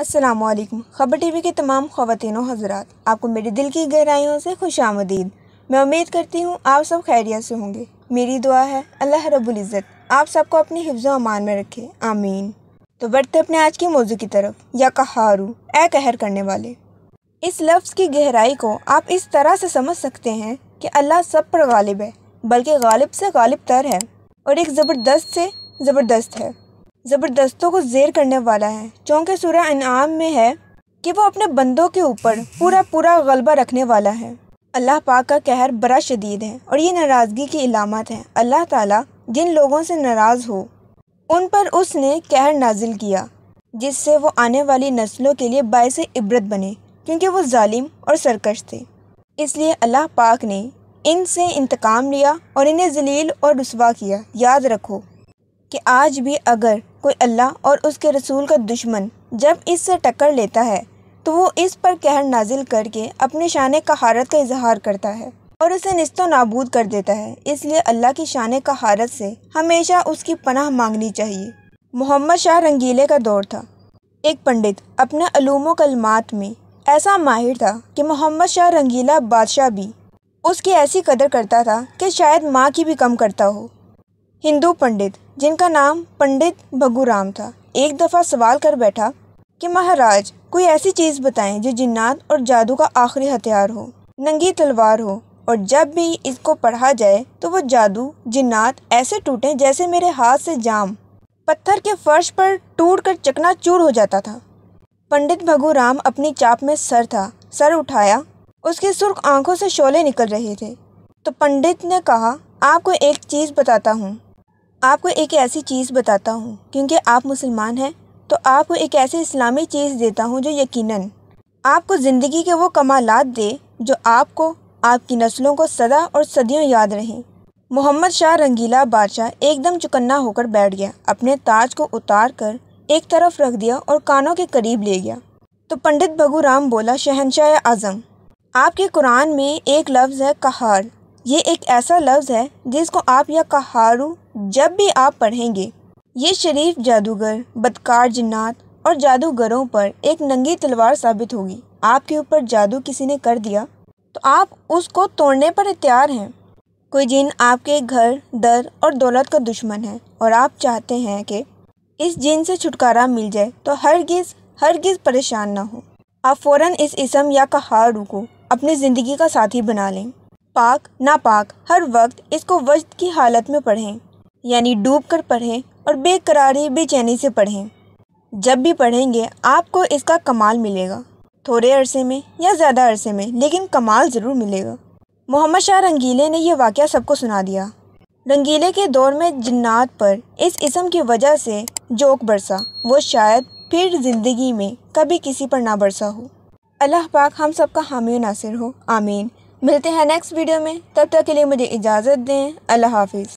असलम खबर T V के तमाम ख़वान हजरात आपको मेरे दिल की गहराइयों से खुश आमदीद मैं उम्मीद करती हूँ आप सब खैरियत से होंगे मेरी दुआ है अल्लाह रबुल्ज़त आप सबको अपनी हिफ्ज़ अमान में रखे आमीन तो बढ़ते अपने आज के मौजू की तरफ या कहारू ए कहर करने वाले इस लफ्ज़ की गहराई को आप इस तरह से समझ सकते हैं कि अल्लाह सब पर गालिब है बल्कि गालिब से गालिब तर है और एक ज़बरदस्त से ज़बरदस्त है ज़बरदस्तों को जेर करने वाला है चूँकि सूर्य इनाम में है कि वो अपने बंदों के ऊपर पूरा पूरा गलबा रखने वाला है अल्लाह पाक का कहर बड़ा शदीद है और ये नाराज़गी की इलामत है अल्लाह ताला जिन लोगों से नाराज़ हो उन पर उसने कहर नाजिल किया जिससे वो आने वाली नस्लों के लिए बायस इबरत बने क्योंकि वो जालिम और सरकश थे इसलिए अल्लाह पाक ने इनसे इंतकाम लिया और इन्हें जलील और रसवा किया याद रखो कि आज भी अगर कोई अल्लाह और उसके रसूल का दुश्मन जब इससे टक्कर लेता है तो वो इस पर कहर नाजिल करके अपने शान कहारत का इजहार करता है और उसे नस्तो नाबूद कर देता है इसलिए अल्लाह की शान कहारत से हमेशा उसकी पनाह मांगनी चाहिए मोहम्मद शाह रंगीले का दौर था एक पंडित अपने अलूमो कलमात में ऐसा माहिर था कि मोहम्मद शाह रंगीला बादशाह भी उसकी ऐसी कदर करता था कि शायद माँ की भी कम करता हो हिंदू पंडित जिनका नाम पंडित भगुराम था एक दफ़ा सवाल कर बैठा कि महाराज कोई ऐसी चीज़ बताएं जो जिन्नात और जादू का आखिरी हथियार हो नंगी तलवार हो और जब भी इसको पढ़ा जाए तो वो जादू जिन्नात ऐसे टूटें जैसे मेरे हाथ से जाम पत्थर के फर्श पर टूट कर चकना चूर हो जाता था पंडित भगुराम अपनी चाप में सर था सर उठाया उसकी सुर्ख आंखों से शोले निकल रहे थे तो पंडित ने कहा आपको एक चीज़ बताता हूँ आपको एक ऐसी चीज़ बताता हूँ क्योंकि आप मुसलमान हैं तो आपको एक ऐसी इस्लामी चीज़ देता हूँ जो यकीनन आपको ज़िंदगी के वो कमालात दे जो आपको आपकी नस्लों को सदा और सदियों याद रहें मोहम्मद शाह रंगीला बादशाह एकदम चुकन्ना होकर बैठ गया अपने ताज को उतार कर एक तरफ रख दिया और कानों के करीब ले गया तो पंडित भगूराम बोला शहनशाह आज़म आपके कुरान में एक लफ्ज़ है कहार ये एक ऐसा लफ्ज़ है जिसको आप या कहारू जब भी आप पढ़ेंगे ये शरीफ जादूगर बदकार जिन्नात और जादूगरों पर एक नंगी तलवार साबित होगी आपके ऊपर जादू किसी ने कर दिया तो आप उसको तोड़ने पर तैयार हैं कोई जिन आपके घर दर और दौलत का दुश्मन है और आप चाहते हैं कि इस जिन से छुटकारा मिल जाए तो हरगिज़ हरगिज़ परेशान ना हो आप फ़ौर इस इसम या कहारू को अपनी ज़िंदगी का साथी बना लें पाक नापाक हर वक्त इसको वजद की हालत में पढ़ें यानी डूब कर पढ़ें और बेकरारी बेचैनी से पढ़ें जब भी पढ़ेंगे आपको इसका कमाल मिलेगा थोड़े अरसे में या ज़्यादा अरसे में लेकिन कमाल ज़रूर मिलेगा मोहम्मद शाह रंगीले ने यह वाक़ सबको सुना दिया रंगीले के दौर में जन्नात पर इस इसम की वजह से जोक बरसा वो शायद फिर ज़िंदगी में कभी किसी पर ना बरसा हो अल्लाह पाक हम सब का हामी नासिर हो आमीन मिलते हैं नेक्स्ट वीडियो में तब तक के लिए मुझे इजाज़त दें अल्लाह हाफिज़